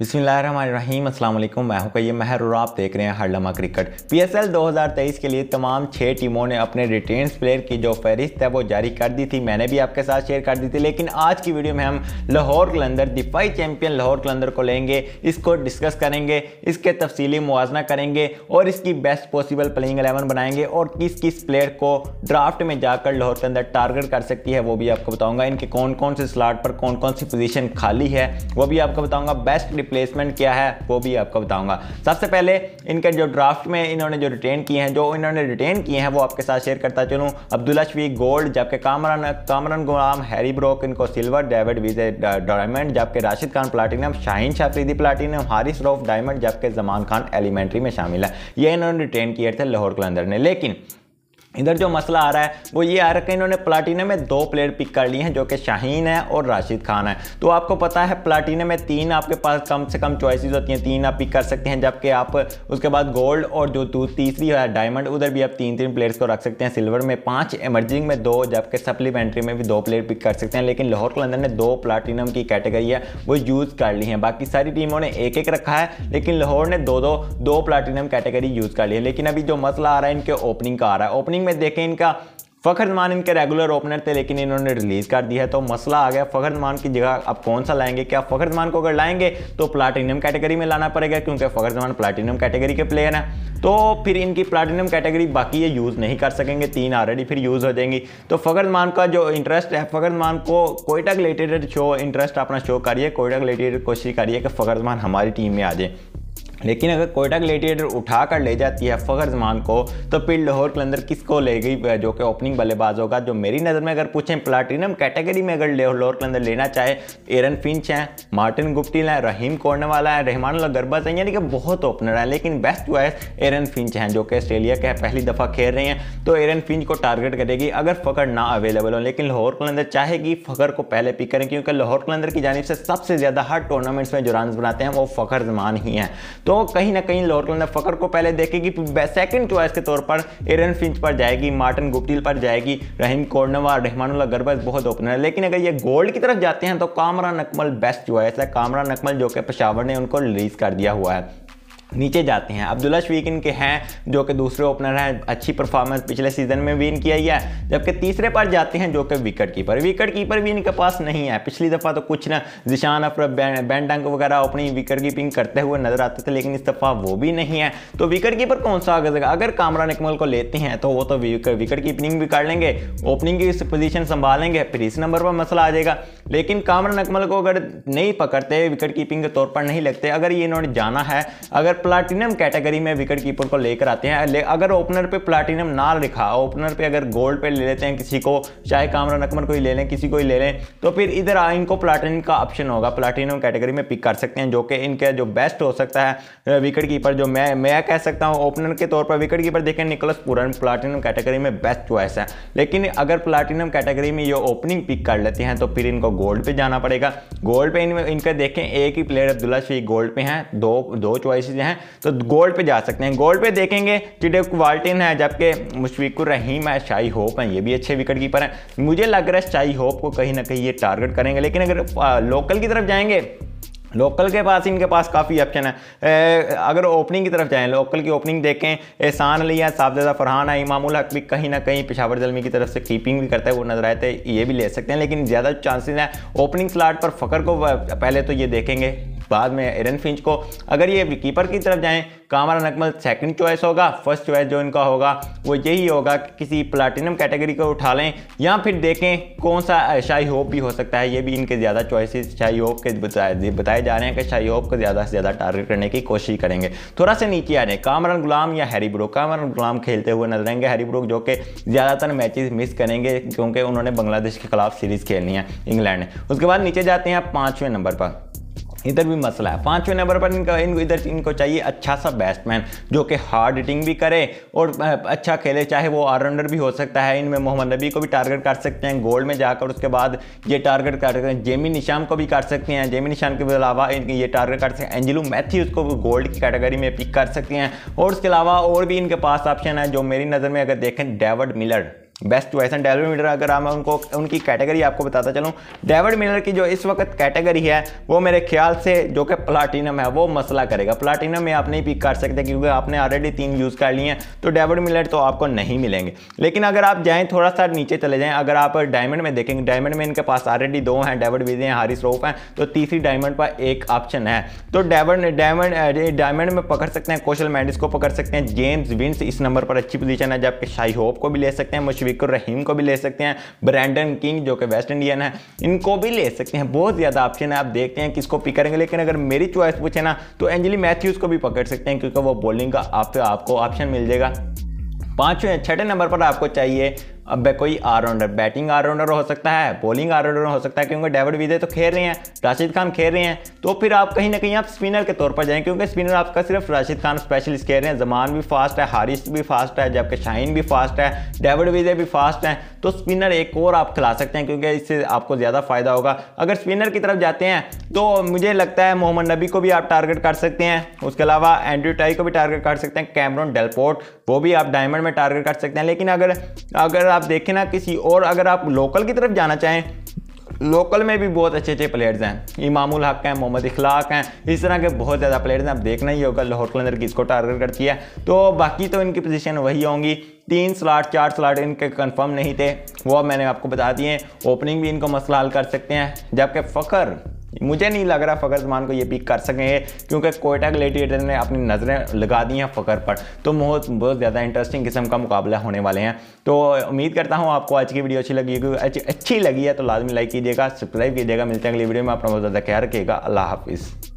बिस्मिल्लाहिर्रहमानिर्रहीम अस्सलाम वालेकुम मैं हूं कईम महर और आप देख रहे हैं हर लम्हा क्रिकेट पीएसएल 2023 के लिए तमाम छः टीमों ने अपने रिटेन प्लेयर की जो फहरिस्त है वो जारी कर दी थी मैंने भी आपके साथ शेयर कर दी थी लेकिन आज की वीडियो में हम लाहौर कलंदर दिफाई चैम्पियन लाहौर कलंदर को लेंगे इसको डिस्कस करेंगे इसके तफसीली मुआजना करेंगे और इसकी बेस्ट पॉसिबल प्लेइंग एलेवन बनाएंगे और किस किस प्लेयर को ड्राफ्ट में जाकर लाहौर कलंदर टारगेट कर सकती है वो भी आपको बताऊँगा इनके कौन कौन से स्लाट पर कौन कौन सी पोजिशन खाली है वो भी आपको बताऊँगा बेस्ट रिप्लेसमेंट किया है वो भी आपको बताऊंगा सबसे पहले इनके जो ड्राफ्ट में इन्होंने जो रिटेन किए हैं जो इन्होंने रिटेन किए हैं वो आपके साथ शेयर करता चलूँ अब्दुल्ला शफीक गोल्ड जबकि कामरान कामरान गुलाम हैरी ब्रोक इनको सिल्वर डेविड विजय डायमंड जबकि Rashid Khan platinum Shaheen Afridi platinum Haris Rauf diamond जबकि जमान खान एलिमेंट्री में शामिल है ये इन्होंने रिटेन किए थे लाहौर कलंदर ने लेकिन इधर जो मसला आ रहा है वो ये आ रहा है कि इन्होंने प्लाटीना में दो प्लेयर पिक कर लिए हैं जो कि शाहीन है और राशिद खान है तो आपको पता है प्लाटीना में तीन आपके पास कम से कम चॉइसेस होती हैं तीन आप पिक कर सकते हैं जबकि आप उसके बाद गोल्ड और जो तीसरी है डायमंड उधर भी आप तीन तीन प्लेयर्स को रख सकते हैं सिल्वर में पाँच एमर्जिंग में दो जबकि सप्लीमेंट्री में भी दो प्लेयर पिक कर सकते हैं लेकिन लाहौर कलंदर ने दो प्लाटिनम की कैटेगरी है वो यूज़ कर ली है बाकी सारी टीमों ने एक एक रखा है लेकिन लाहौर ने दो दो दो प्लाटीनम कैटेगरी यूज़ कर ली है लेकिन अभी जो मसला आ रहा है इनके ओपनिंग का आ रहा है ओपनिंग में देखें इनका फ़खर मान इनके रेगुलर ओपनर थे लेकिन इन्होंने रिलीज़ कर दिया है तो मसला आ गया फ़खर मान की जगह अब कौन सा लाएंगे क्या फ़खर मान को अगर लाएंगे तो प्लाटिनियम कैटेगरी में लाना पड़ेगा क्योंकि फ़खर मान प्लाटिनियम कैटेगरी के प्लेयर हैं तो फिर इनकी प्लाटिनियम कैटेगरी बाकी ये यूज़ नहीं कर सकेंगे तीन ऑलरेडी फिर यूज़ हो जाएंगी तो फ़खर मान का जो इंटरेस्ट है फ़खर मान को कोयटा रिलेटेड शो इंटरेस्ट अपना शो करिए कोयटा रिलेटेड कोशिश करिए कि फ़खर मान हमारी टीम में आ जाए लेकिन अगर कोयटा ग्लेडिएटर उठा कर ले जाती है फ़खर जमान को तो फिर लाहौर के अंदर किसको ले गई जो कि ओपनिंग बल्लेबाज होगा जो मेरी नज़र में अगर पूछें प्लाटिनम कैटेगरी में अगर लाहौर के अंदर लेना चाहे एरन फिंच हैं मार्टिन गुप्टिल हैं रहीम कोर्नवाला है रहमान गरबा हैं यानी कि बहुत ओपनर है लेकिन बेस्ट चॉइस एरन फिंच हैं जो कि ऑस्ट्रेलिया के पहली दफ़ा खेल रहे हैं तो एरन फिंच को टारगेट करेगी अगर फ़खर ना अवेलेबल हो लेकिन लाहौर के अंदर चाहेगी फ़खर को पहले पिक करें क्योंकि लाहौर के अंदर की जानब से सबसे ज़्यादा हर टूर्नामेंट्स में जो रन बनाते हैं वो फ़खर जमान ही हैं तो तो कहीं ना कहीं लोरल ने फकर को पहले देखेगी सेकंड चॉइस के तौर पर एरन फिंच पर जाएगी मार्टिन गुप्टिल पर जाएगी रहीम कोर्नवा रहमानुल्ला गर्बज बहुत ओपनर है लेकिन अगर ये गोल्ड की तरफ जाते हैं तो कामरान अकमल बेस्ट चॉइस है कामरान अकमल जो कि पेशावर ने उनको रिलीज कर दिया हुआ है नीचे जाते हैं अब्दुल्ला श्वीकिन इनके हैं जो कि दूसरे ओपनर हैं अच्छी परफॉर्मेंस पिछले सीजन में भी इनकी आई है जबकि तीसरे पर जाते हैं जो कि विकेट कीपर विकेट कीपर भी इनके पास नहीं है पिछली दफ़ा तो कुछ ना जिशान अफर बैन डंक वगैरह अपनी विकेट कीपिंग करते हुए नजर आते थे लेकिन इस दफ़ा वो भी नहीं है तो विकेट कीपर कौन सा अगर कामरान इकमल को लेते हैं तो वो तो विकेट कीपिंग भी कर लेंगे ओपनिंग की पोजिशन संभालेंगे फिर इस नंबर पर मसला आ जाएगा लेकिन कामरान अकमल को अगर नहीं पकड़ते विकेट कीपिंग के तौर पर नहीं लगते अगर ये इन्होंने जाना है अगर प्लाटिनम कैटेगरी में विकेट कीपर को लेकर आते हैं अगर ओपनर पे प्लाटिनम ना लिखा ओपनर पे अगर गोल्ड पे ले लेते हैं किसी को चाहे कामरान अकमर को ही ले लें किसी को ही ले लें तो फिर इधर इनको प्लाटिनम का ऑप्शन होगा प्लाटिनम कैटेगरी में पिक कर सकते हैं जो कि इनके जो बेस्ट हो सकता है विकेट कीपर जो मैं मैं कह सकता हूँ ओपनर के तौर पर विकेट कीपर देखें निकलस पूरन प्लाटिनम कैटेगरी में बेस्ट चॉइस है लेकिन अगर प्लाटिनम कैटेगरी में ये ओपनिंग पिक कर लेते हैं तो फिर इनको गोल्ड पर जाना पड़ेगा गोल्ड पर इनके इनका देखें एक ही प्लेयर अब्दुल्ला शेख गोल्ड पर हैं दो दो चॉइसेस हैं हैं तो गोल्ड पे जा सकते हैं गोल्ड पे देखेंगे कि डे क्वाल्टिन है जबकि मुशफीकुर रहीम है शाही होप हैं ये भी अच्छे विकेट कीपर हैं मुझे लग रहा है शाही होप को कहीं ना कहीं ये टारगेट करेंगे लेकिन अगर लोकल की तरफ जाएंगे लोकल के पास इनके पास काफ़ी ऑप्शन है ए, अगर ओपनिंग की तरफ जाएँ लोकल की ओपनिंग देखें एहसान अली है साहबजादा फरहान है इमामुल हक भी कहीं ना कहीं पिशावर जलमी की तरफ से कीपिंग भी करता है वो नजर आए थे ये भी ले सकते हैं लेकिन ज़्यादा चांसेस हैं ओपनिंग स्लाट पर फ़कर को पहले तो ये देखेंगे बाद में एरन फिंच को अगर ये कीपर की तरफ जाएँ कामरान अकमल सेकंड चॉइस होगा फर्स्ट चॉइस जो इनका होगा वो यही होगा कि किसी प्लाटिनम कैटेगरी को उठा लें या फिर देखें कौन सा शाही होप भी हो सकता है ये भी इनके ज़्यादा चॉइसेस शाही होप के बताए बताए जा रहे हैं कि शाहियोब को ज़्यादा से ज़्यादा टारगेट करने की कोशिश करेंगे थोड़ा से नीचे आ रहे हैं कामरान गुलाम या हैरी ब्रोक कामरान गुलाम खेलते हुए नजर आएंगे हैरी ब्रोक जो कि ज़्यादातर मैचेस मिस करेंगे क्योंकि उन्होंने बांग्लादेश के खिलाफ सीरीज़ खेलनी है इंग्लैंड ने उसके बाद नीचे जाते हैं आप पाँचवें नंबर पर इधर भी मसला है पांचवें नंबर पर इनका इन इधर इनको चाहिए अच्छा सा बैट्समैन जो कि हार्ड हिटिंग भी करे और अच्छा खेले चाहे वो ऑलराउंडर भी हो सकता है इनमें मोहम्मद नबी को भी टारगेट कर सकते हैं गोल्ड में जाकर उसके बाद ये टारगेट कर सकते हैं जेमी निशान को भी कर सकते हैं जेमी निशान के अलावा इनके ये टारगेट कर सकते हैं एंजिलो मैथ्यूज को गोल्ड की कैटेगरी में पिक कर सकते हैं और उसके अलावा और भी इनके पास ऑप्शन है जो मेरी नज़र में अगर देखें डेविड मिलर बेस्ट चॉइस है डेविड मिलर अगर आप उनको उनकी कैटेगरी आपको बताता चलूँ डेविड मिलर की जो इस वक्त कैटेगरी है वो मेरे ख्याल से जो कि प्लाटिनम है वो मसला करेगा प्लाटिनम में आप नहीं पिक कर सकते क्योंकि आपने ऑलरेडी तीन यूज़ कर लिए हैं तो डेविड मिलर तो आपको नहीं मिलेंगे लेकिन अगर आप जाएँ थोड़ा सा नीचे चले जाएँ अगर आप डायमंड में देखेंगे डायमंड में इनके पास ऑलरेडी दो हैं डेविड विजय हैं हारिस रोफ हैं तो तीसरी डायमंड पर एक ऑप्शन है तो डायमंड डायमंड डायमंड में पकड़ सकते हैं कौशल मैंडिस को पकड़ सकते हैं जेम्स विंस इस नंबर पर अच्छी पोजीशन है जबकि शाही होप को भी ले सकते हैं मुशविक रहीम को भी ले सकते हैं ब्रैंडन किंग जो कि वेस्ट इंडियन है इनको भी ले सकते हैं बहुत ज़्यादा ऑप्शन है आप देखते हैं किसको पिक करेंगे लेकिन अगर मेरी चॉइस पूछे ना तो एंजली मैथ्यूज़ को भी पकड़ सकते हैं क्योंकि वो बॉलिंग का आप, आपको ऑप्शन मिल जाएगा पांचवें छठे नंबर पर आपको चाहिए अब कोई ऑलराउंडर बैटिंग ऑलराउंडर हो सकता है बॉलिंग ऑलराउंडर हो सकता है क्योंकि डेविड विदे तो खेल रहे हैं राशिद खान खेल रहे हैं तो फिर आप कहीं ना कहीं आप स्पिनर के तौर पर जाएँ क्योंकि स्पिनर आपका सिर्फ राशिद खान स्पेशलिस्ट खेल रहे हैं जमान भी फास्ट है हारिस भी फास्ट है जबकि शाहीन भी फास्ट है डेविड विदे भी फास्ट हैं तो स्पिनर एक और आप खिला सकते हैं क्योंकि इससे आपको ज़्यादा फायदा होगा अगर स्पिनर की तरफ जाते हैं तो मुझे लगता है मोहम्मद नबी को भी आप टारगेट कर सकते हैं उसके अलावा एंड्रू टाई को भी टारगेट कर सकते हैं कैमरन डेलपोर्ट वो भी आप डायमंड में टारगेट कर सकते हैं लेकिन अगर अगर आप देखें ना किसी और अगर आप लोकल की तरफ जाना चाहें लोकल में भी बहुत अच्छे अच्छे प्लेयर्स हैं इमामुल हक हैं मोहम्मद इखलाक हैं इस तरह के बहुत ज़्यादा प्लेयर्स हैं आप देखना ही होगा लाहौर के अंदर किसको टारगेट करती है तो बाकी तो इनकी पोजीशन वही होंगी तीन स्लाट चार स्लाट इनके कंफर्म नहीं थे वो मैंने आपको बता दिए ओपनिंग भी इनको मसला हल कर सकते हैं जबकि फ़खर मुझे नहीं लग रहा फकर जमान को ये पिक कर सकेंगे क्योंकि कोयटा ग्लेटिएटर ने अपनी नज़रें लगा दी हैं फकर पर तो बहुत बहुत ज़्यादा इंटरेस्टिंग किस्म का मुकाबला होने वाले हैं तो उम्मीद करता हूँ आपको आज की वीडियो अच्छी लगी अच्छी अच्छी लगी है तो लाजमी लाइक कीजिएगा सब्सक्राइब कीजिएगा मिलते हैं अगली वीडियो में अपना बहुत ज़्यादा ख्याल रखिएगा अल्लाह हाफिज़